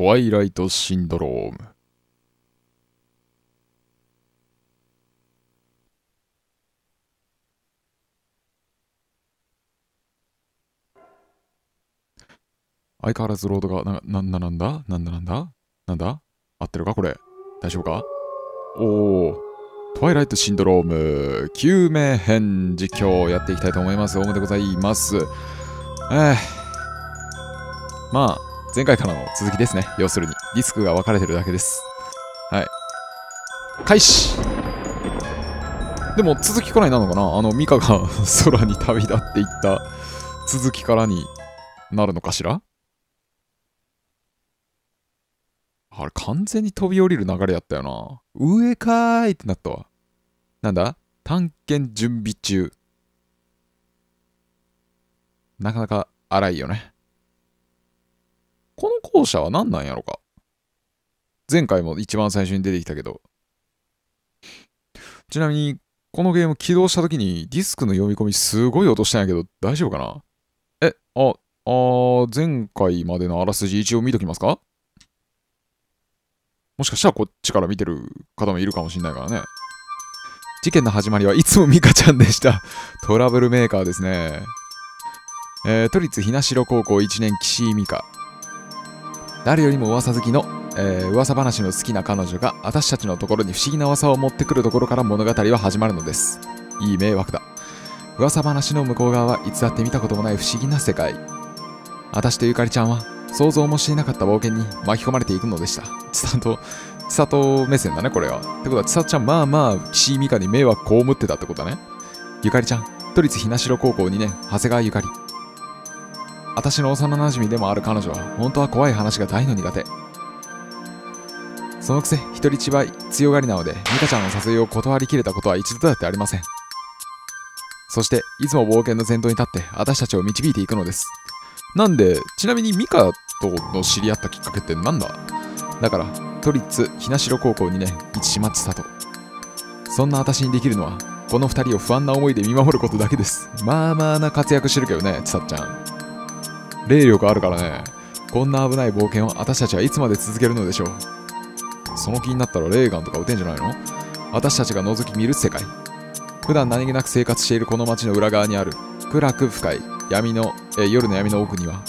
トワイライトシンドローム相変わらずロードがな、な、な、なんだなんだなんだなんだ合ってるかこれ。大丈夫かおー。トワイライトシンドローム、救命編実況やっていきたいと思います。おめでございます。えー、まあ、前回からの続きですね。要するに。ディスクが分かれてるだけです。はい。開始でも続きからになるのかなあの、ミカが 空に旅立っていった続きからになるのかしらあれ、完全に飛び降りる流れやったよな。上かーいってなったわ。なんだ探検準備中。なかなか荒いよね。この校舎は何なんやろか前回も一番最初に出てきたけど。ちなみに、このゲーム起動した時にディスクの読み込みすごい音したんやけど、大丈夫かなえ、あ、あ前回までのあらすじ一応見ときますかもしかしたらこっちから見てる方もいるかもしんないからね。事件の始まりはいつもミカちゃんでした トラブルメーカーですね。えー、都立ひなしろ高校1年岸井美香。誰よりも噂好きの、えー、噂話の好きな彼女が私たちのところに不思議な噂を持ってくるところから物語は始まるのですいい迷惑だ噂話の向こう側はいつだって見たこともない不思議な世界私とゆかりちゃんは想像もしていなかった冒険に巻き込まれていくのでしたちさとちさと目線だねこれはってことはちさちゃんまあまあ岸井美香に迷惑被ってたってことだねゆかりちゃん都立ひなしろ高校2年長谷川ゆかり私の幼馴染でもある彼女は本当は怖い話が大の苦手そのくせ一人芝居強がりなので美香ちゃんの撮影を断りきれたことは一度だってありませんそしていつも冒険の前頭に立って私たちを導いていくのですなんでちなみに美香との知り合ったきっかけって何だだから都立日城高校2年市島千里そんな私にできるのはこの2人を不安な思いで見守ることだけですまあまあな活躍してるけどね千里ちゃん霊力あるからねこんな危ない冒険を私たちはいつまで続けるのでしょうその気になったら霊眼とか打てんじゃないの私たちが覗き見る世界普段何気なく生活しているこの街の裏側にある暗く深い闇のえ夜の闇の奥には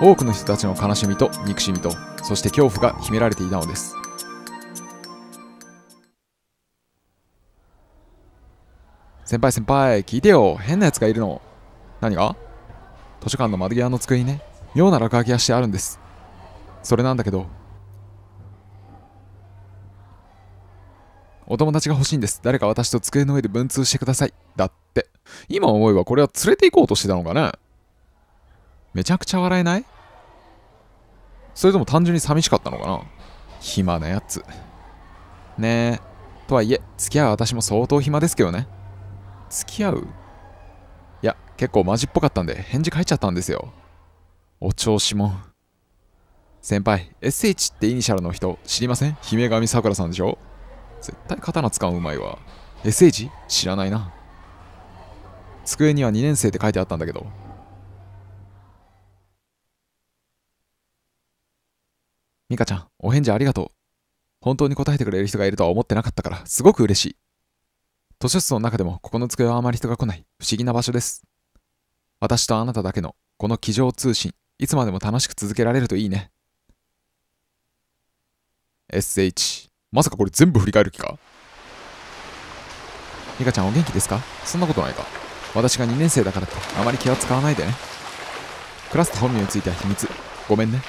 多くの人たちの悲しみと憎しみとそして恐怖が秘められていたのです先輩先輩聞いてよ変なやつがいるの何が図書館の窓際の机にね、妙な落書きがしてあるんです。それなんだけど、お友達が欲しいんです。誰か私と机の上で文通してください。だって。今思えばこれは連れて行こうとしてたのかねめちゃくちゃ笑えないそれとも単純に寂しかったのかな暇なやつ。ねえ。とはいえ、付き合う私も相当暇ですけどね。付き合う結構マジっぽかったんで返事書いちゃったんですよ。お調子も。先輩、SH ってイニシャルの人知りません姫神さくらさんでしょ絶対刀使ううまいわ。SH? 知らないな。机には2年生って書いてあったんだけど。ミカちゃん、お返事ありがとう。本当に答えてくれる人がいるとは思ってなかったから、すごく嬉しい。図書室の中でもここの机はあまり人が来ない不思議な場所です。私とあなただけのこの机上通信、いつまでも楽しく続けられるといいね。SH、まさかこれ全部振り返る気かリカちゃんお元気ですかそんなことないか。私が2年生だからってあまり気は使わないでね。クラスと本名については秘密。ごめんね。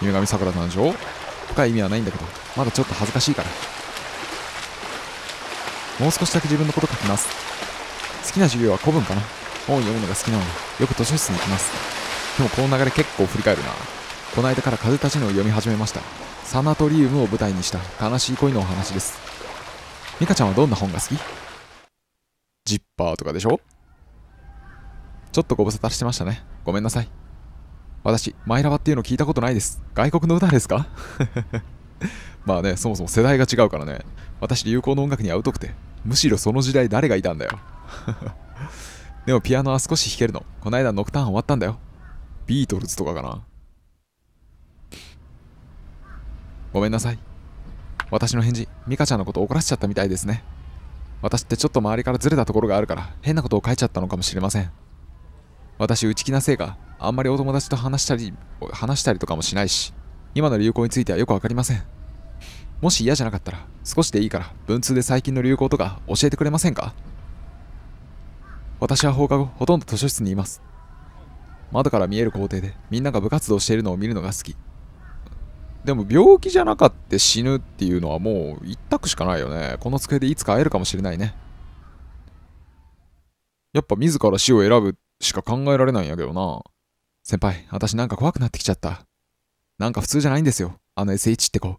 犬神さくらさ深い意味はないんだけど、まだちょっと恥ずかしいから。もう少しだけ自分のこと書きます。好きな授業は古文かな。本読むのが好きなのでよく図書室に行きますでもこの流れ結構振り返るなこの間から風立ちのを読み始めましたサナトリウムを舞台にした悲しい恋のお話です美香ちゃんはどんな本が好きジッパーとかでしょちょっとご無沙汰してましたねごめんなさい私マイラバっていうの聞いたことないです外国の歌ですか まあねそもそも世代が違うからね私流行の音楽には疎くてむしろその時代誰がいたんだよでもピアノは少し弾けるの。こないだノクターン終わったんだよ。ビートルズとかかな。ごめんなさい。私の返事、ミカちゃんのこと怒らせちゃったみたいですね。私ってちょっと周りからずれたところがあるから、変なことを書いちゃったのかもしれません。私、内気なせいか、あんまりお友達と話したり、話したりとかもしないし、今の流行についてはよくわかりません。もし嫌じゃなかったら、少しでいいから、文通で最近の流行とか教えてくれませんか私は放課後、ほとんど図書室にいます。窓から見える校庭で、みんなが部活動しているのを見るのが好き。でも病気じゃなかって死ぬっていうのはもう一択しかないよね。この机でいつか会えるかもしれないね。やっぱ自ら死を選ぶしか考えられないんやけどな。先輩、私なんか怖くなってきちゃった。なんか普通じゃないんですよ。あの SH って子。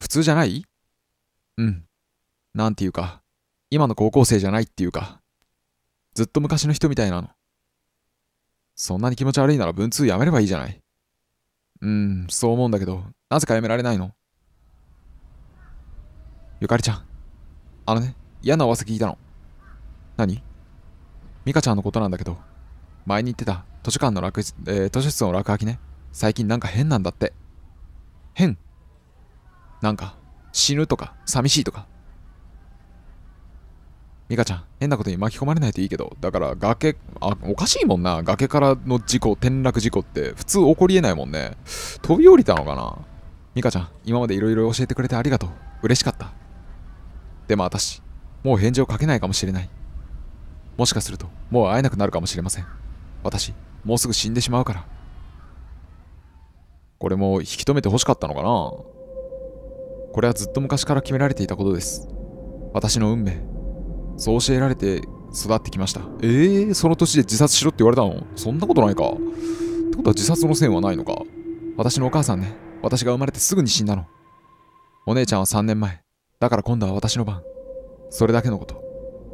普通じゃないうん。なんていうか、今の高校生じゃないっていうか、ずっと昔の人みたいなの。そんなに気持ち悪いなら文通やめればいいじゃない。うん、そう思うんだけど、なぜかやめられないのゆかりちゃん。あのね、嫌な噂聞いたの。何ミカちゃんのことなんだけど、前に言ってた図書館の落、えー、図書室の落書きね、最近なんか変なんだって。変なんか、死ぬとか、寂しいとか、ミカちゃん、変なことに巻き込まれないといいけど、だから崖、あ、おかしいもんな。崖からの事故、転落事故って普通起こりえないもんね。飛び降りたのかなミカちゃん、今までいろいろ教えてくれてありがとう。嬉しかった。でも私、もう返事をかけないかもしれない。もしかすると、もう会えなくなるかもしれません。私、もうすぐ死んでしまうから。これも引き止めて欲しかったのかなこれはずっと昔から決められていたことです。私の運命。そう教えられて育ってきました。えー、その年で自殺しろって言われたのそんなことないか。ってことは自殺の線はないのか。私のお母さんね、私が生まれてすぐに死んだの。お姉ちゃんは3年前。だから今度は私の番。それだけのこと。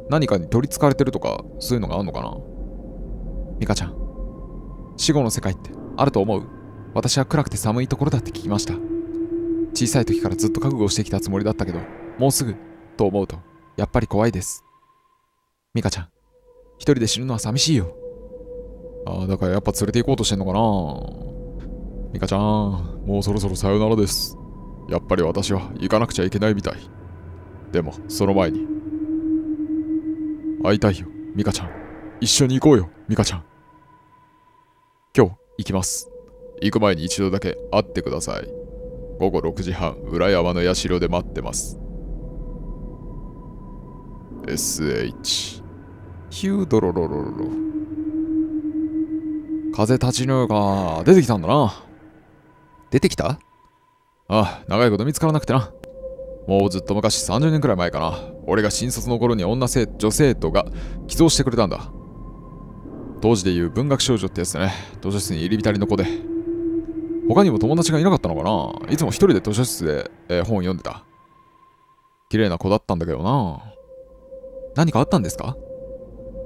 何かに取りつかれてるとか、そういうのがあんのかなミカちゃん、死後の世界ってあると思う私は暗くて寒いところだって聞きました。小さい時からずっと覚悟してきたつもりだったけど、もうすぐ、と思うと、やっぱり怖いです。ミカちゃん、一人で死ぬのは寂しいよ。ああ、だからやっぱ連れて行こうとしてんのかなミカちゃん、もうそろそろさよならです。やっぱり私は行かなくちゃいけないみたい。でも、その前に。会いたいよ、ミカちゃん。一緒に行こうよ、ミカちゃん。今日、行きます。行く前に一度だけ会ってください。午後6時半、裏山の社で待ってます。SH。ヒュードロロロロロ。風立ちぬが出てきたんだな。出てきたああ、長いこと見つからなくてな。もうずっと昔30年くらい前かな。俺が新卒の頃に女生、女生徒が寄贈してくれたんだ。当時でいう文学少女ってやつだね。図書室に入り浸りの子で。他にも友達がいなかったのかないつも一人で図書室で、えー、本読んでた。綺麗な子だったんだけどな。何かあったんですか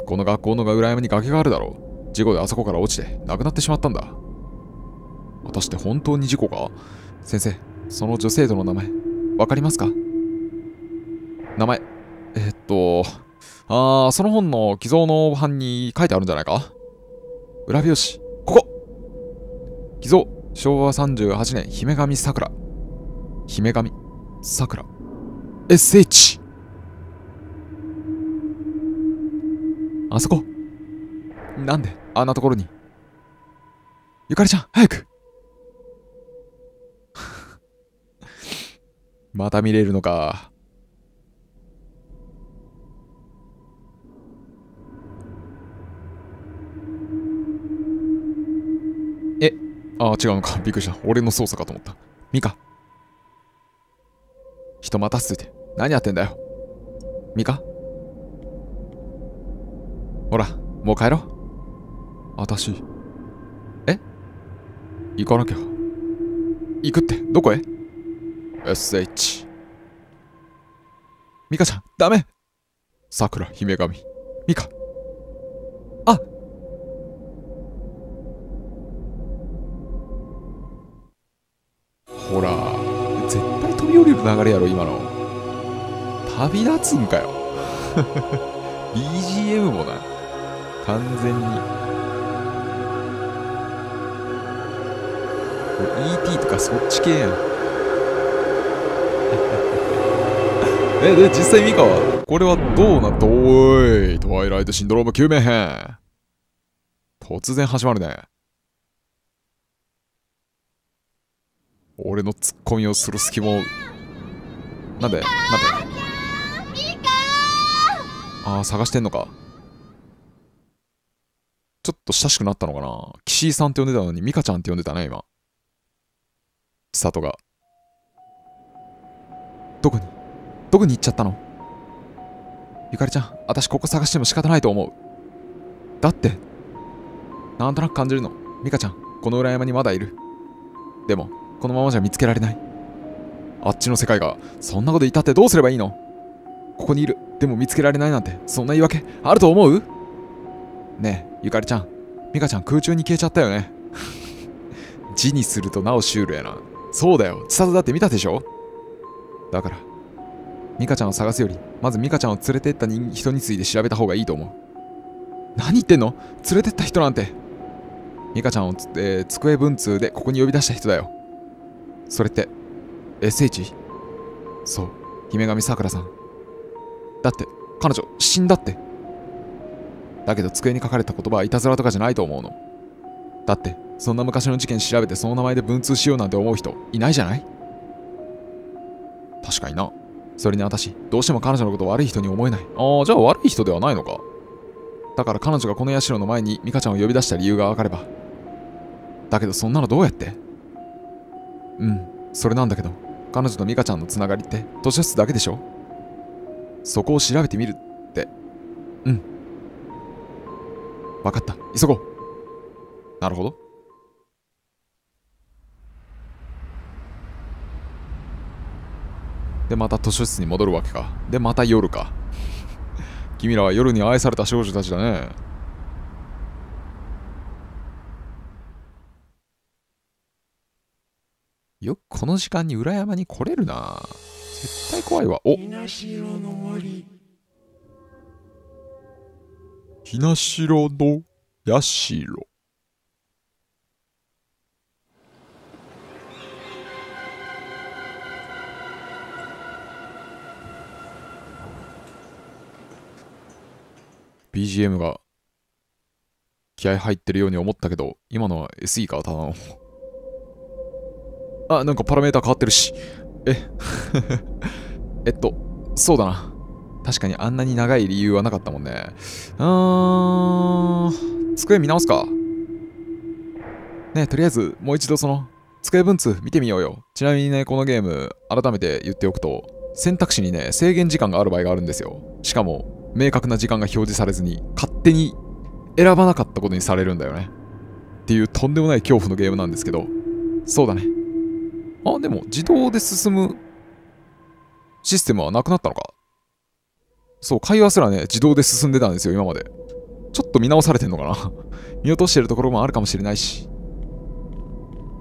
この学校の裏山に崖があるだろう。事故であそこから落ちて亡くなってしまったんだ。果たして本当に事故か先生、その女生徒の名前、わかりますか名前、えっと、ああその本の寄贈の版に書いてあるんじゃないか裏表紙、ここ寄贈、昭和38年、姫神桜。姫神桜。SH。あそこなんであんなところにゆかりちゃん早く また見れるのかえああ違うのかびっくりした俺の操作かと思ったミカ人待たせて何やってんだよミカほら、もう帰ろう。あたし。え行かなきゃ。行くって、どこへ ?SH。ミカちゃん、ダメさくら、姫神。ミカ。あほら、絶対飛び降りる流れやろ、今の。旅立つんかよ。BGM もな。完全に ET とかそっち系やん えで実際ミカはこれはどうなったおいトワイライトシンドローム救命編突然始まるね俺のツッコミをする隙もなんでなんでああ探してんのかちょっと親しくなったのかな岸井さんって呼んでたのに、ミカちゃんって呼んでたね、今。千里が。どこにどこに行っちゃったのゆかりちゃん、私ここ探しても仕方ないと思う。だって、なんとなく感じるの。ミカちゃん、この裏山にまだいる。でも、このままじゃ見つけられない。あっちの世界が、そんなこと言ったってどうすればいいのここにいる。でも見つけられないなんて、そんな言い訳、あると思うねゆかりちゃん、ミカちゃん空中に消えちゃったよね。字にするとなおシュールやな。そうだよ、千里だって見たでしょだから、ミカちゃんを探すより、まずミカちゃんを連れてった人について調べた方がいいと思う。何言ってんの連れてった人なんて。ミカちゃんを、えー、机文通でここに呼び出した人だよ。それって、SH? そう、姫神さくらさん。だって、彼女、死んだって。だけど机に書かれた言葉はいたずらとかじゃないと思うの。だって、そんな昔の事件調べてその名前で文通しようなんて思う人いないじゃない確かにな。それに私、どうしても彼女のこと悪い人に思えない。ああ、じゃあ悪い人ではないのか。だから彼女がこの社の前に美香ちゃんを呼び出した理由がわかれば。だけどそんなのどうやってうん、それなんだけど、彼女と美香ちゃんのつながりって図書室だけでしょそこを調べてみるって。うん、分かった急ごうなるほどでまた図書室に戻るわけかでまた夜か 君らは夜に愛された少女たちだねよくこの時間に裏山に来れるな絶対怖いわおひなしろのやしろ BGM が気合入ってるように思ったけど今のは SE かただのあなんかパラメータ変わってるしえ えっとそうだな確かにあんなに長い理由はなかったもんね。うーん、机見直すか。ねとりあえずもう一度その机分通見てみようよ。ちなみにね、このゲーム、改めて言っておくと、選択肢にね、制限時間がある場合があるんですよ。しかも、明確な時間が表示されずに、勝手に選ばなかったことにされるんだよね。っていうとんでもない恐怖のゲームなんですけど、そうだね。あ、でも、自動で進むシステムはなくなったのか。そう、会話すらね、自動で進んでたんですよ、今まで。ちょっと見直されてんのかな 見落としてるところもあるかもしれないし。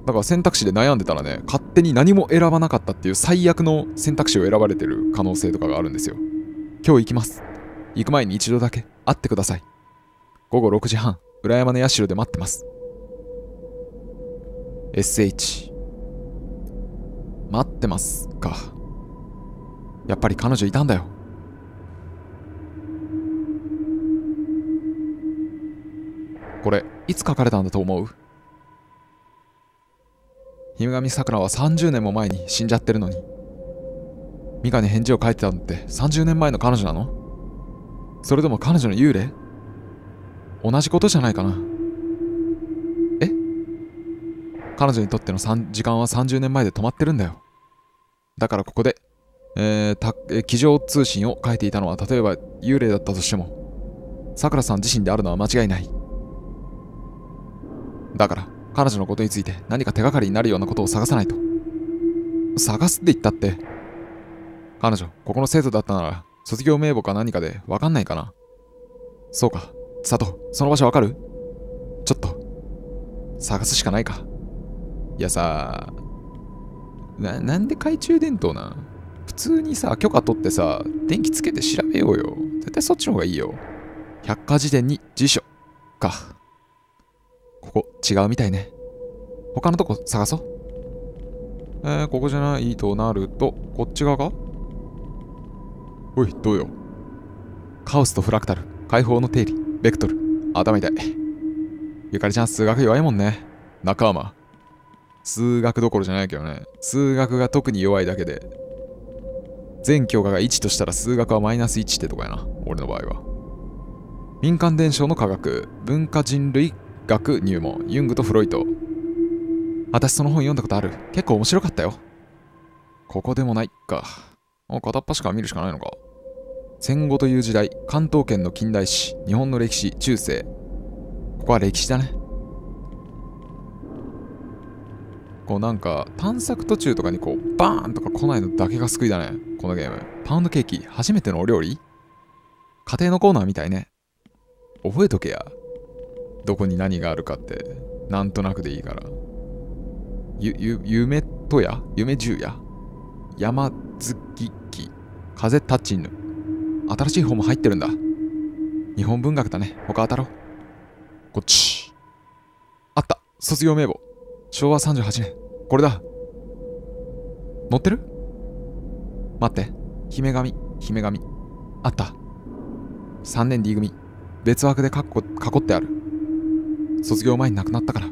だから選択肢で悩んでたらね、勝手に何も選ばなかったっていう最悪の選択肢を選ばれてる可能性とかがあるんですよ。今日行きます。行く前に一度だけ会ってください。午後6時半、裏山の社で待ってます。SH。待ってますか。やっぱり彼女いたんだよ。これいつ書かれたんだと思う姫神さくらは30年も前に死んじゃってるのにミカに返事を書いてたのって30年前の彼女なのそれとも彼女の幽霊同じことじゃないかなえ彼女にとっての時間は30年前で止まってるんだよだからここで、えー、たえー、機上通信を書いていたのは例えば幽霊だったとしてもさくらさん自身であるのは間違いないだから彼女のことについて何か手がかりになるようなことを探さないと探すって言ったって彼女ここの生徒だったなら卒業名簿か何かで分かんないかなそうか佐藤その場所分かるちょっと探すしかないかいやさななんで懐中電灯な普通にさ許可取ってさ電気つけて調べようよ絶対そっちの方がいいよ百科事典に辞書かここ違うみたいね。他のとこ探そう。えー、ここじゃないとなると、こっち側かおい、どうよ。カオスとフラクタル、解放の定理、ベクトル、頭痛い。ゆかりちゃん、数学弱いもんね。仲間。数学どころじゃないけどね。数学が特に弱いだけで、全教科が1としたら数学はマイナス1ってとこやな。俺の場合は。民間伝承の科学、文化人類学入門ユングとフロイト私その本読んだことある結構面白かったよここでもないかもう片っ端から見るしかないのか戦後という時代関東圏の近代史日本の歴史中世ここは歴史だねこうなんか探索途中とかにこうバーンとか来ないのだけが救いだねこのゲームパウンドケーキ初めてのお料理家庭のコーナーみたいね覚えとけやどこに何があるかってなんとなくでいいからゆゆ夢とや夢十や山月木風立ちぬ新しい方も入ってるんだ日本文学だね他当たろうこっちあった卒業名簿昭和38年これだ載ってる待って姫神姫神あった3年 D 組別枠でかっこ囲ってある卒業前に亡くなったから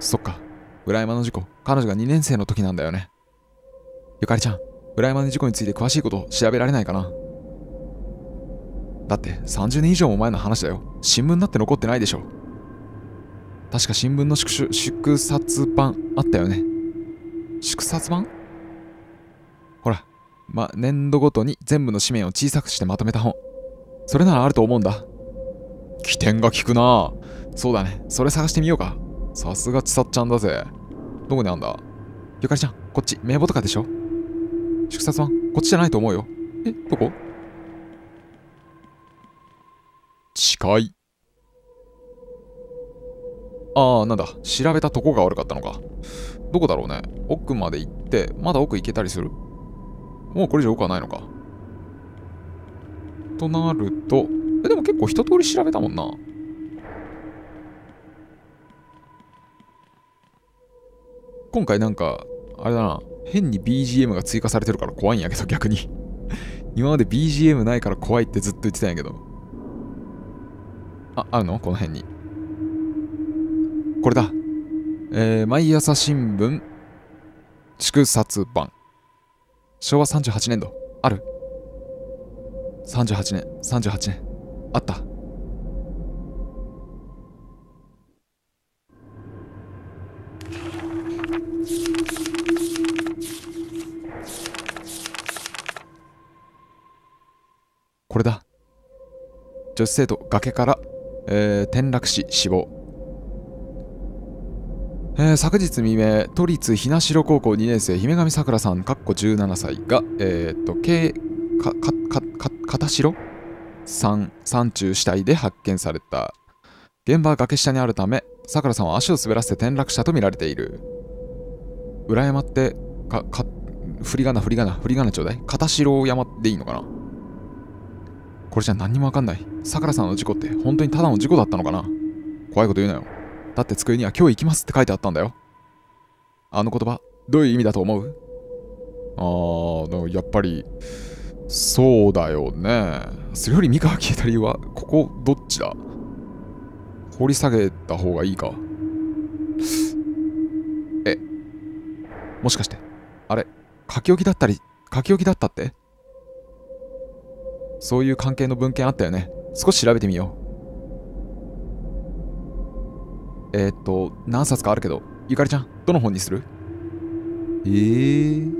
そっか裏山の事故彼女が2年生の時なんだよねゆかりちゃん裏山の事故について詳しいこと調べられないかなだって30年以上も前の話だよ新聞だって残ってないでしょ確か新聞の縮祝冊版あったよね縮冊版ほらま年度ごとに全部の紙面を小さくしてまとめた本それならあると思うんだ起点が利くなそうだね。それ探してみようか。さすがちさっちゃんだぜ。どこにあんだゆかりちゃん、こっち、名簿とかでしょ祝殺マン、こっちじゃないと思うよ。え、どこ近い。ああ、なんだ。調べたとこが悪かったのか。どこだろうね。奥まで行って、まだ奥行けたりするもうこれ以上奥はないのか。となると、え、でも結構一通り調べたもんな。今回なんか、あれだな、変に BGM が追加されてるから怖いんやけど、逆に 今まで BGM ないから怖いってずっと言ってたんやけど。あ、あるのこの辺に。これだ。えー、毎朝新聞、祝殺版。昭和38年度。ある ?38 年、38年。あった。これだ女子生徒崖から、えー、転落し死亡、えー、昨日未明都立日しろ高校2年生姫神さくらさんかっこ17歳がえー、っと軽かかかか片城さん山中死体で発見された現場は崖下にあるためさくらさんは足を滑らせて転落したとみられている裏山ってかか振り仮名振り仮名振り仮名ちょうだい片城山でいいのかなこれじゃ何にもわかんない。さくらさんの事故って本当にただの事故だったのかな怖いこと言うなよ。だって机には今日行きますって書いてあったんだよ。あの言葉、どういう意味だと思うあー、やっぱり、そうだよね。それより三河消えた理由は、ここどっちだ掘り下げた方がいいか。え、もしかして、あれ、書き置きだったり、書き置きだったってそういう関係の文献あったよね少し調べてみようえー、っと何冊かあるけどゆかりちゃんどの本にするえー、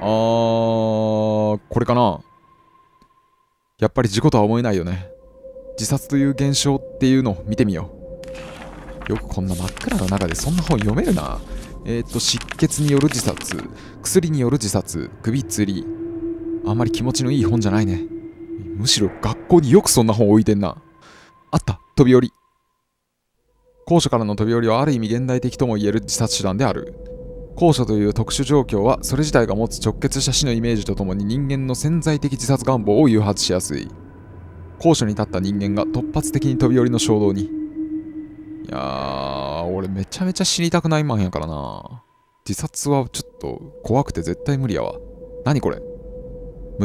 あーこれかなやっぱり事故とは思えないよね自殺という現象っていうのを見てみようよくこんな真っ暗な中でそんな本読めるなえっ、ー、と、失血による自殺、薬による自殺、首吊り、あんまり気持ちのいい本じゃないね。むしろ学校によくそんな本置いてんな。あった、飛び降り。高所からの飛び降りはある意味現代的とも言える自殺手段である。高所という特殊状況はそれ自体が持つ直結した死のイメージとともに人間の潜在的自殺願望を誘発しやすい。高所に立った人間が突発的に飛び降りの衝動に。いやー、俺めちゃめちゃ死にたくないまんやからな。自殺はちょっと怖くて絶対無理やわ。何これ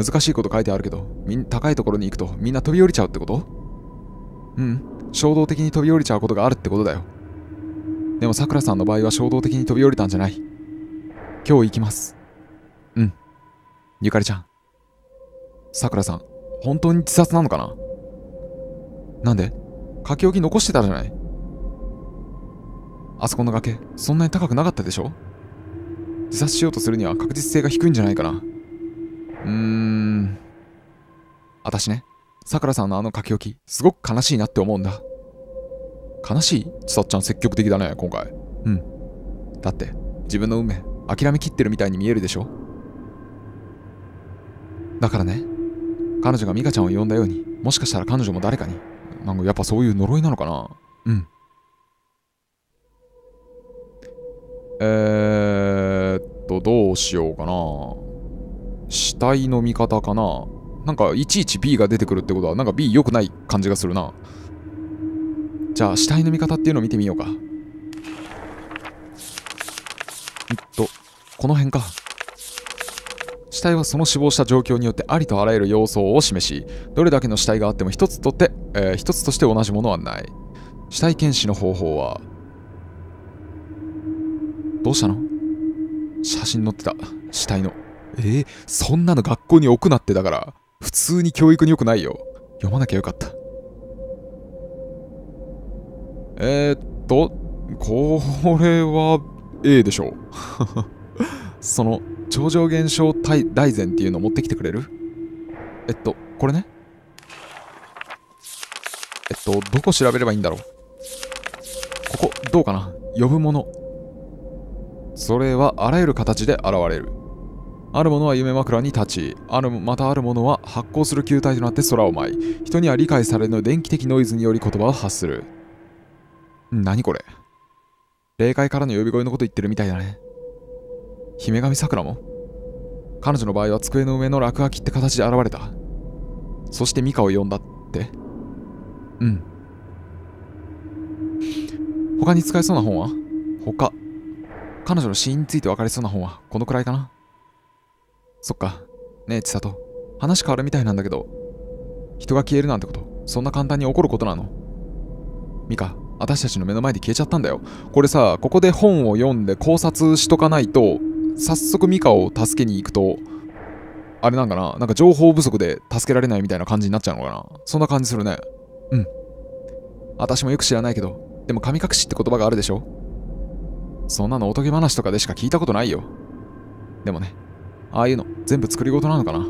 難しいこと書いてあるけどみ高いところに行くとみんな飛び降りちゃうってことうん衝動的に飛び降りちゃうことがあるってことだよでもさくらさんの場合は衝動的に飛び降りたんじゃない今日行きますうんゆかりちゃんさくらさん本当に自殺なのかななんで書き置き残してたじゃないあそこの崖そんなに高くなかったでしょ自殺しようとするには確実性が低いんじゃないかなーん私ねさくらさんのあの書き置きすごく悲しいなって思うんだ悲しいちさっちゃん積極的だね今回うんだって自分の運命諦めきってるみたいに見えるでしょだからね彼女が美香ちゃんを呼んだようにもしかしたら彼女も誰かになんかやっぱそういう呪いなのかなうんえー、っとどうしようかな死体の見方かななんかいちいち B が出てくるってことはなんか B 良くない感じがするなじゃあ死体の見方っていうのを見てみようかえっとこの辺か死体はその死亡した状況によってありとあらゆる要素を示しどれだけの死体があっても一つとって、えー、一つとして同じものはない死体検視の方法はどうしたの写真載ってた死体のえー、そんなの学校に置くなってだから、普通に教育に良くないよ。読まなきゃよかった。えー、っと、これは A でしょう。その、超常現象大膳っていうの持ってきてくれるえっと、これね。えっと、どこ調べればいいんだろう。ここ、どうかな呼ぶもの。それはあらゆる形で現れる。あるものは夢枕に立ち、あるまたあるものは発光する球体となって空を舞い、人には理解されぬ電気的ノイズにより言葉を発する。何これ霊界からの呼び声のこと言ってるみたいだね。姫神桜も彼女の場合は机の上の落書きって形で現れた。そしてミカを呼んだってうん。他に使えそうな本は他。彼女の死因について分かりそうな本はこのくらいかなそっか。ねえ、千里。話変わるみたいなんだけど、人が消えるなんてこと、そんな簡単に起こることなのミカ、私たちの目の前で消えちゃったんだよ。これさ、ここで本を読んで考察しとかないと、早速ミカを助けに行くと、あれなんかななんか情報不足で助けられないみたいな感じになっちゃうのかなそんな感じするね。うん。私もよく知らないけど、でも神隠しって言葉があるでしょそんなのおとぎ話とかでしか聞いたことないよ。でもね、ああいうの全部作り事なのかな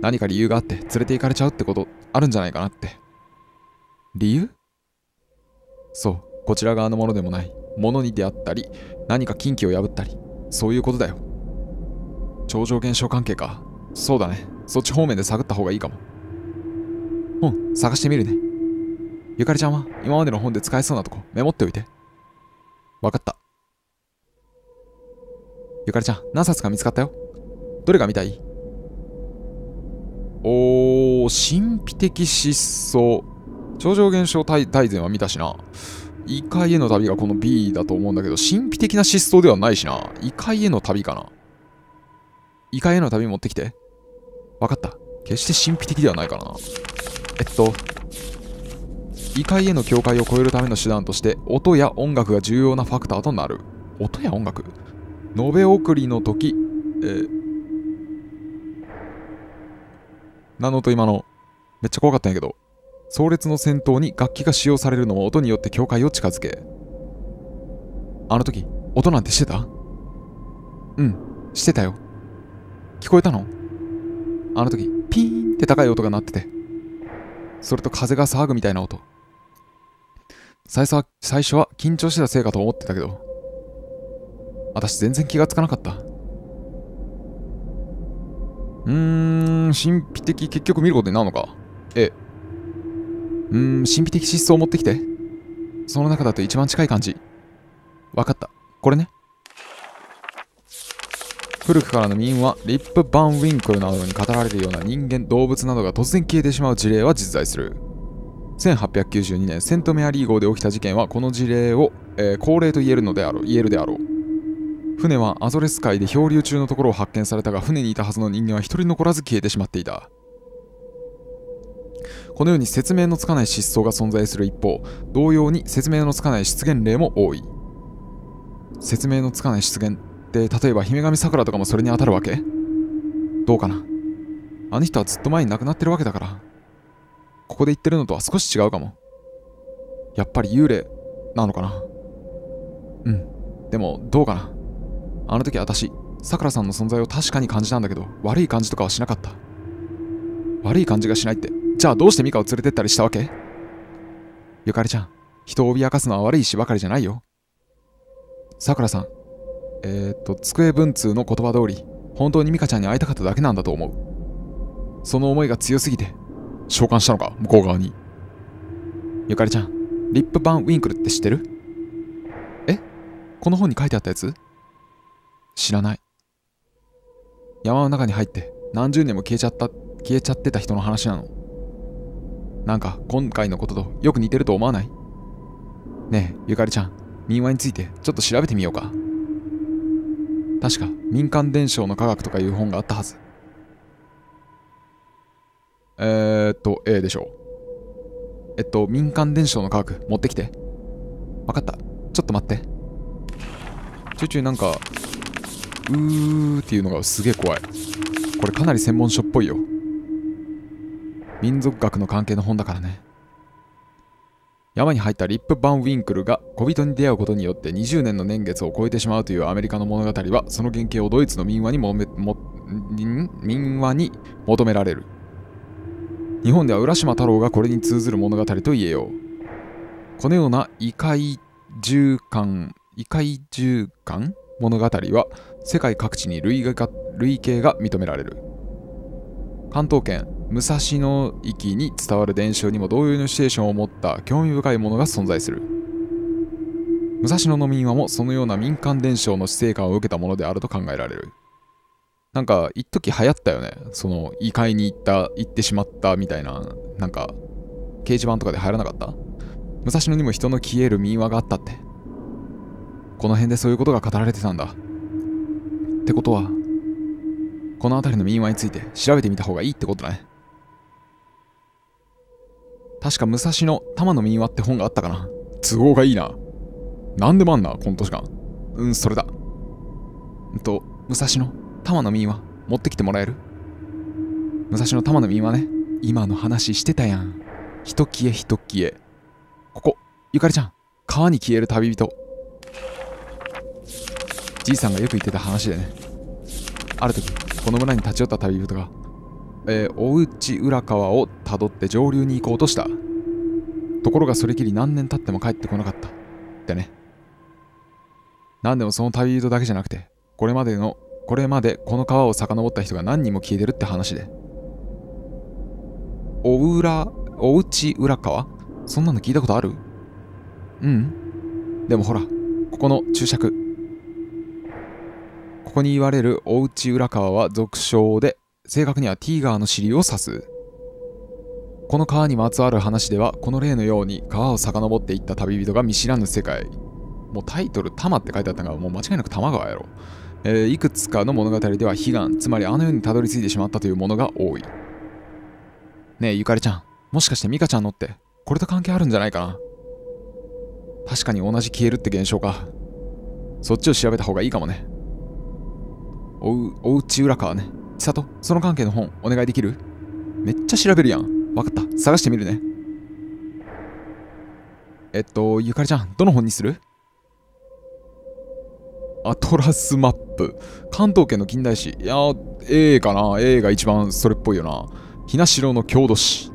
何か理由があって連れて行かれちゃうってことあるんじゃないかなって理由そうこちら側のものでもないものに出会ったり何か禁忌を破ったりそういうことだよ超常現象関係かそうだねそっち方面で探った方がいいかも本探してみるねゆかりちゃんは今までの本で使えそうなとこメモっておいてわかったゆかりちゃん、何冊か見つかったよ。どれが見たいおー、神秘的失踪。超常現象大全は見たしな。異界への旅がこの B だと思うんだけど、神秘的な失踪ではないしな。異界への旅かな。異界への旅持ってきて。わかった。決して神秘的ではないからな。えっと、異界への境界を超えるための手段として、音や音楽が重要なファクターとなる。音や音楽延べ送りの時、えー、なのと今のめっちゃ怖かったんやけど壮烈の戦闘に楽器が使用されるのも音によって境界を近づけあの時音なんてしてたうんしてたよ聞こえたのあの時ピーンって高い音が鳴っててそれと風が騒ぐみたいな音最初は最初は緊張してたせいかと思ってたけど私全然気がつかなかったうーん神秘的結局見ることになるのかええうーん神秘的失踪を持ってきてその中だと一番近い感じ分かったこれね古くからの民話リップ・バン・ウィンクルなどに語られるような人間動物などが突然消えてしまう事例は実在する1892年セントメアリー号で起きた事件はこの事例を、えー、恒例と言えるのであろう言えるであろう船はアゾレス海で漂流中のところを発見されたが船にいたはずの人間は一人残らず消えてしまっていたこのように説明のつかない失踪が存在する一方同様に説明のつかない出現例も多い説明のつかない出現って例えば姫神桜とかもそれに当たるわけどうかなあの人はずっと前に亡くなってるわけだからここで言ってるのとは少し違うかもやっぱり幽霊なのかなうんでもどうかなあの時私さくらさんの存在を確かに感じたんだけど悪い感じとかはしなかった悪い感じがしないってじゃあどうしてミカを連れてったりしたわけゆかりちゃん人を脅かすのは悪いしばかりじゃないよさくらさんえー、っと机文通の言葉通り本当にミカちゃんに会いたかっただけなんだと思うその思いが強すぎて召喚したのか向こう側にゆかりちゃんリップン・ウィンクルって知ってるえこの本に書いてあったやつ知らない。山の中に入って何十年も消えちゃった、消えちゃってた人の話なの。なんか今回のこととよく似てると思わないねえ、ゆかりちゃん、民話についてちょっと調べてみようか。確か民間伝承の科学とかいう本があったはず。えー、っと、A でしょう。えっと、民間伝承の科学持ってきて。分かった。ちょっと待って。ちょいちょいなんか、うーっていうのがすげえ怖いこれかなり専門書っぽいよ民族学の関係の本だからね山に入ったリップ・バン・ウィンクルが小人に出会うことによって20年の年月を超えてしまうというアメリカの物語はその原型をドイツの民話にもめも民話に求められる日本では浦島太郎がこれに通ずる物語と言えようこのような異界獣環異界獣環物語は世界各地に類が類型が認められる関東圏武蔵野域に伝わる伝承にも同様のシチュエーションを持った興味深いものが存在する武蔵野の民話もそのような民間伝承の死生観を受けたものであると考えられるなんか一時流行ったよねその異界に行った行ってしまったみたいななんか掲示板とかで入らなかった武蔵野にも人の消える民話があったってこの辺でそういうことが語られてたんだってことはこの辺りの民話について調べてみた方がいいってことだね確か武蔵野玉の民話って本があったかな都合がいいな何でもあんなこの図うんそれだうんと武蔵野玉の民話持ってきてもらえる武蔵野玉の民話ね今の話してたやんひと消えひと消えここゆかりちゃん川に消える旅人じいさんがよく言ってた話でねある時この村に立ち寄った旅人が、えー、大内浦川をたどって上流に行こうとしたところがそれきり何年経っても帰ってこなかったってね何でもその旅人だけじゃなくてこれまでのこれまでこの川を遡った人が何人も聞いてるって話でお浦おうち浦川そんなの聞いたことあるうんでもほらここの注釈ここに言われる大内浦川は俗称で、正確にはティーガーの尻を指す。この川にまつわる話では、この例のように川を遡っていった旅人が見知らぬ世界。もうタイトル、玉って書いてあったが、もう間違いなく玉川やろ。えー、いくつかの物語では悲願、つまりあの世にたどり着いてしまったというものが多い。ねえ、ゆかりちゃん、もしかしてミカちゃんのって、これと関係あるんじゃないかな確かに同じ消えるって現象か。そっちを調べた方がいいかもね。おう、おうち裏かね。千里、その関係の本、お願いできるめっちゃ調べるやん。わかった。探してみるね。えっと、ゆかりちゃん、どの本にするアトラスマップ。関東圏の近代史。いや、A かな。A が一番それっぽいよな。ひなしろの郷土史。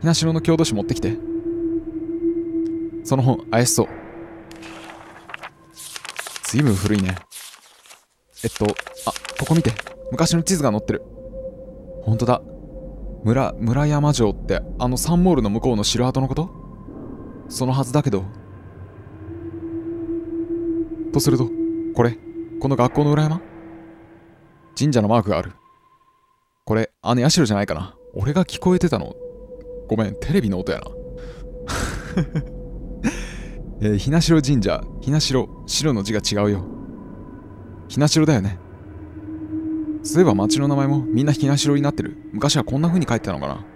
ひなしろの郷土史持ってきて。その本、怪しそう。随分古いね。えっと、あ、ここ見て。昔の地図が載ってる。ほんとだ。村、村山城って、あのサンモールの向こうの城跡のことそのはずだけど。とすると、これ、この学校の裏山神社のマークがある。これ、あの社じゃないかな。俺が聞こえてたの。ごめん、テレビの音やな。えー、ひなしろ神社、ひなしろ、白の字が違うよ。ひなしろだよねそういえば町の名前もみんなひなしろになってる昔はこんな風に書いてたのかな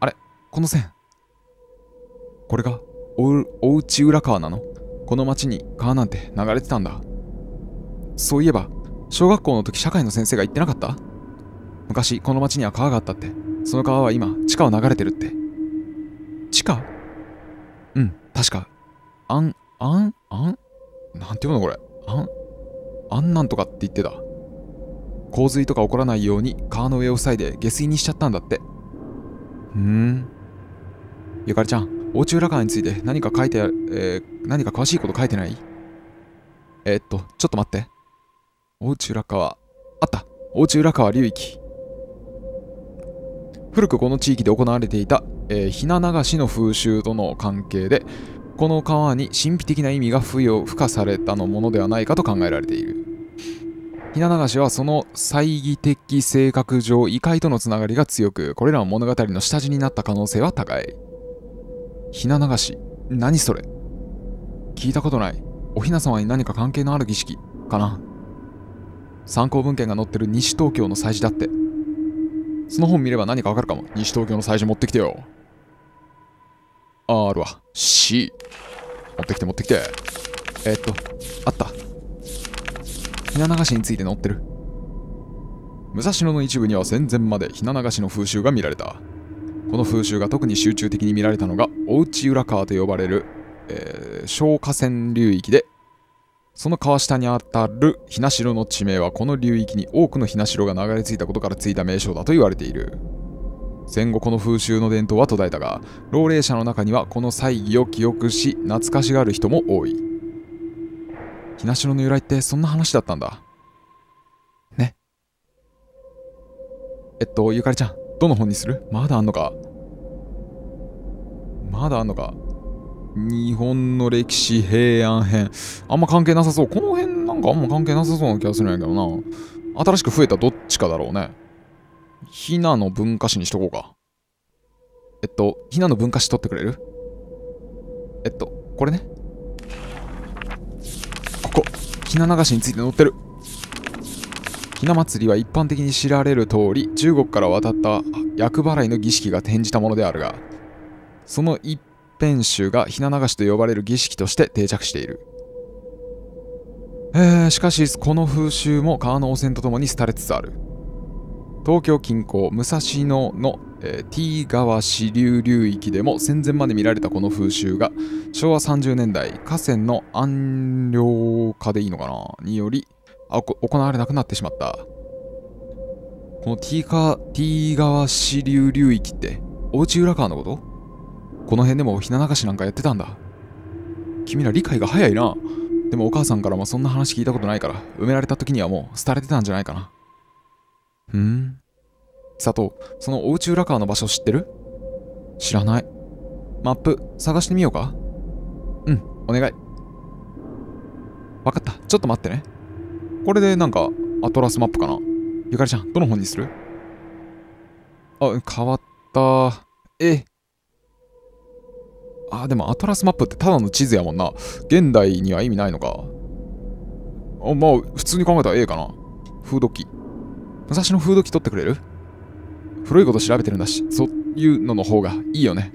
あれこの線これがおうち浦川なのこの町に川なんて流れてたんだそういえば小学校の時社会の先生が言ってなかった昔この町には川があったってその川は今地下を流れてるって地下うん確かあんあんあんなんて読むのこれあんあんなんとかって言ってた洪水とか起こらないように川の上を塞いで下水にしちゃったんだってふんゆかりちゃんおうち裏川について何か書いて、えー、何か詳しいこと書いてないえー、っとちょっと待っておうち裏川あったおうち裏川流域古くこの地域で行われていた、えー、ひな流しの風習との関係でこの川に神秘的な意味が付与付加されたのものではないかと考えられているひな流しはその猜疑的性格上異界とのつながりが強くこれらは物語の下地になった可能性は高いひな流し何それ聞いたことないおひな様に何か関係のある儀式かな参考文献が載ってる西東京の祭事だってその本見れば何かわかるかも西東京の祭事持ってきてよ R は C 持ってきて持ってきてえー、っとあったひな流しについて載ってる武蔵野の一部には戦前までひな流しの風習が見られたこの風習が特に集中的に見られたのがお内浦川と呼ばれる、えー、小河川流域でその川下にあたるひな城の地名はこの流域に多くのひな城が流れ着いたことからついた名称だと言われている戦後この風習の伝統は途絶えたが老齢者の中にはこの祭儀を記憶し懐かしがる人も多いひなしろの由来ってそんな話だったんだ。ね。えっと、ゆかりちゃん、どの本にするまだあんのかまだあんのか日本の歴史平安編。あんま関係なさそう。この辺なんかあんま関係なさそうな気がするんやけどな。新しく増えたどっちかだろうね。ひなの文化史にしとこうか。えっと、ひなの文化史取ってくれるえっと、これね。ここひな流しについて載ってるひな祭りは一般的に知られる通り中国から渡った厄払いの儀式が転じたものであるがその一辺衆がひな流しと呼ばれる儀式として定着している、えー、しかしこの風習も川の汚染とともに廃れつつある東京近郊武蔵野の、えー、T 川支流流域でも戦前まで見られたこの風習が昭和30年代河川の安良化でいいのかなにより行われなくなってしまったこの T, か T 川支流流域ってうち浦側のことこの辺でもひな流しなんかやってたんだ君ら理解が早いなでもお母さんからもそんな話聞いたことないから埋められた時にはもう廃れてたんじゃないかなふん佐藤そのおうち裏側の場所知ってる知らないマップ探してみようかうんお願い分かったちょっと待ってねこれでなんかアトラスマップかなゆかりちゃんどの本にするあ変わったえあでもアトラスマップってただの地図やもんな現代には意味ないのかあまあ普通に考えたら A かなフード機蔵のフード機取ってくれる古いこと調べてるんだし、そういうのの方がいいよね。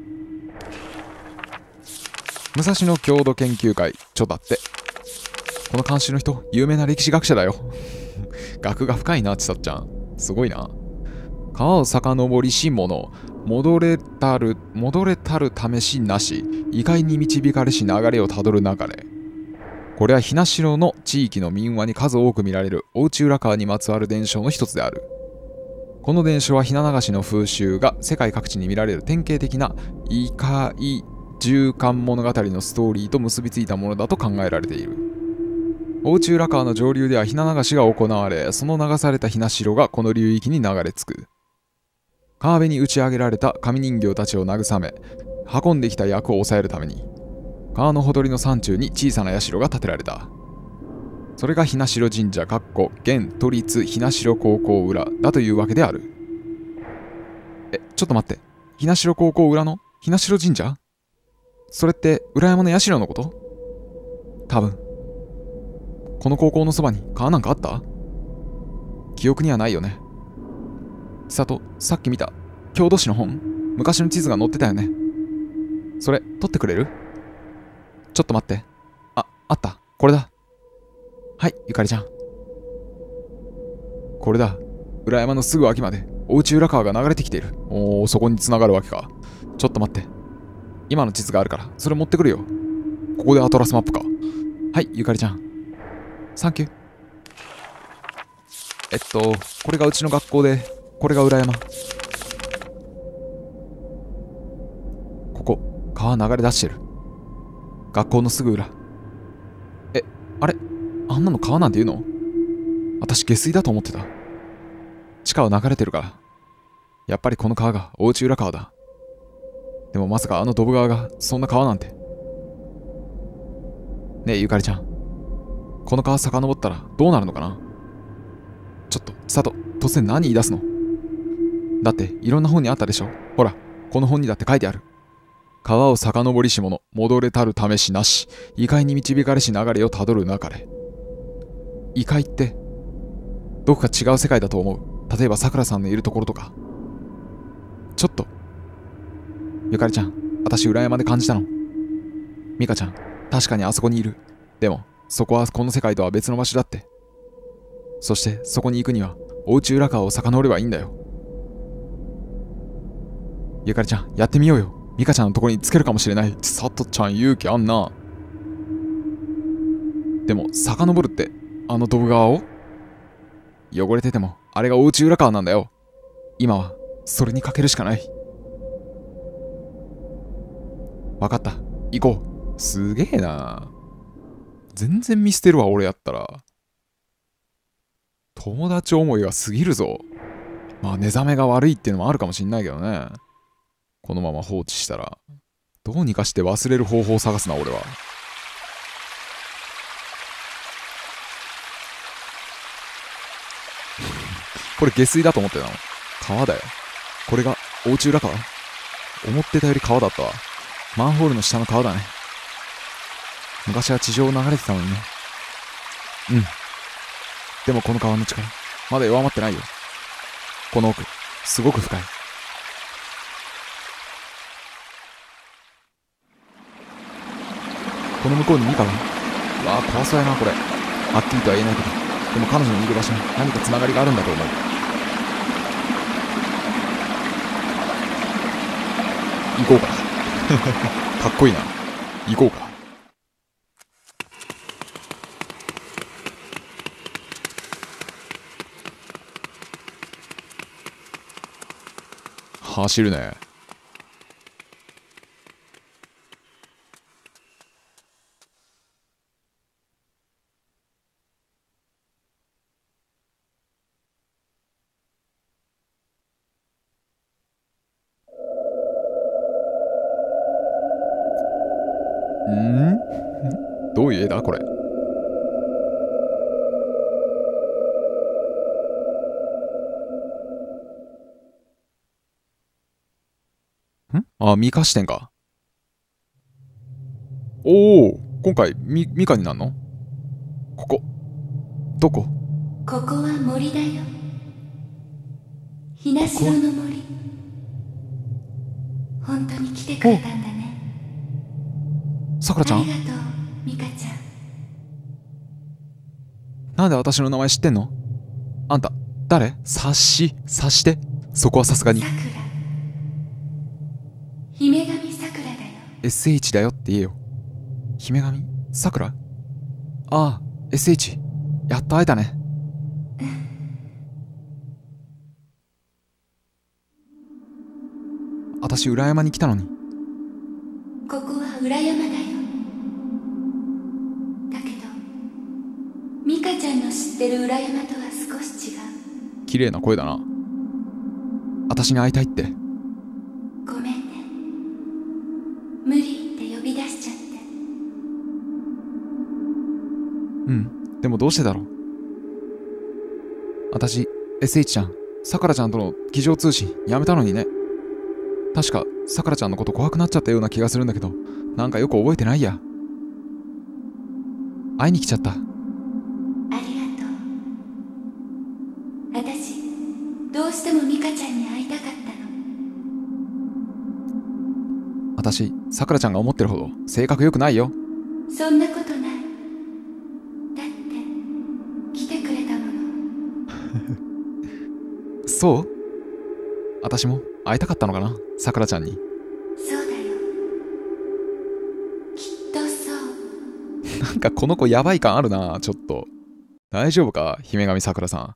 武蔵野郷土研究会、ちょだって。この監修の人、有名な歴史学者だよ。学が深いな、ちさっちゃん。すごいな。川を遡りし者、戻れたる、戻れたる試しなし、異界に導かれし流れをたどる流れ。これは雛城の地域の民話に数多く見られるおうち浦川にまつわる伝承の一つであるこの伝承はひな流しの風習が世界各地に見られる典型的な異界獣艦物語のストーリーと結びついたものだと考えられている大内浦川の上流ではひな流しが行われその流されたひな城がこの流域に流れ着く川辺に打ち上げられた神人形たちを慰め運んできた役を抑えるために川のほとりの山中に小さな社が建てられたそれがひなしろ神社かっこ現都立ひなしろ高校裏だというわけであるえちょっと待ってひなしろ高校裏のひなしろ神社それって裏山の社のこと多分この高校のそばに川なんかあった記憶にはないよね千里さっき見た郷土史の本昔の地図が載ってたよねそれ取ってくれるちょっと待って。あ、あった。これだ。はい、ゆかりちゃん。これだ。裏山のすぐ脇まで、お家裏川が流れてきている。おお、そこに繋がるわけか。ちょっと待って。今の地図があるから、それ持ってくるよ。ここでアトラスマップか。はい、ゆかりちゃん。サンキュー。えっと、これがうちの学校で、これが裏山。ここ、川流れ出してる。学校のすぐ裏。え、あれあんなの川なんて言うの私下水だと思ってた。地下は流れてるから。やっぱりこの川がお家裏川だ。でもまさかあのドブ川がそんな川なんて。ねえ、ゆかりちゃん。この川遡ったらどうなるのかなちょっと、佐藤、突然何言い出すのだっていろんな本にあったでしょほら、この本にだって書いてある。川を遡りし者、戻れたるためしなし、異界に導かれし流れをたどる中で異界って、どこか違う世界だと思う。例えば、さくらさんのいるところとか。ちょっと。ゆかりちゃん、私、裏山で感じたの。美香ちゃん、確かにあそこにいる。でも、そこはこの世界とは別の場所だって。そして、そこに行くには、おうち裏川を遡ればいいんだよ。ゆかりちゃん、やってみようよ。ミカちゃんのところにつけるかもしれない。サトちゃん勇気あんな。でも、遡るって、あのドブ川を汚れてても、あれがおうち裏川なんだよ。今は、それにかけるしかない。わかった。行こう。すげえな。全然見捨てるわ、俺やったら。友達思いが過ぎるぞ。まあ、寝覚めが悪いっていうのもあるかもしんないけどね。このまま放置したらどうにかして忘れる方法を探すな俺は。これ下水だと思ってたの川だよこれがお家裏か思ってたより川だったわマンホールの下の川だね昔は地上を流れてたのにねうんでもこの川の力まだ弱まってないよこの奥すごく深いこの向こうにミカがわあ怖そうやなこれはっきりとは言えないけどでも彼女のいる場所に何かつながりがあるんだと思う行こうか かっこいいな行こうか走るねんどういう絵だこれんあ、ミカ視点か。おお、今回、ミ、ミカになるのここ。どこここは森だよ。ひなしろの森。本当に来てくれたんだね。さくらちゃんなんで私の名前知ってんのあんた誰察し察してそこはさすがに姫神さくらだよ SH だよって言えよ姫神さくらああ SH やっと会えたね私裏山に来たのに赤ちゃんの知ってる裏山とは少し違う綺麗な声だな私に会いたいってごめんね無理って呼び出しちゃってうんでもどうしてだろう私 SH ちゃんさくらちゃんとの机上通信やめたのにね確かさくらちゃんのこと怖くなっちゃったような気がするんだけどなんかよく覚えてないや会いに来ちゃったさくらちゃんが思ってるほど性格よくないよそんなことないだって来てくれたもの そう私も会いたかったのかなさくらちゃんにそうだよきっとそう なんかこの子やばい感あるなちょっと大丈夫か姫神さくらさん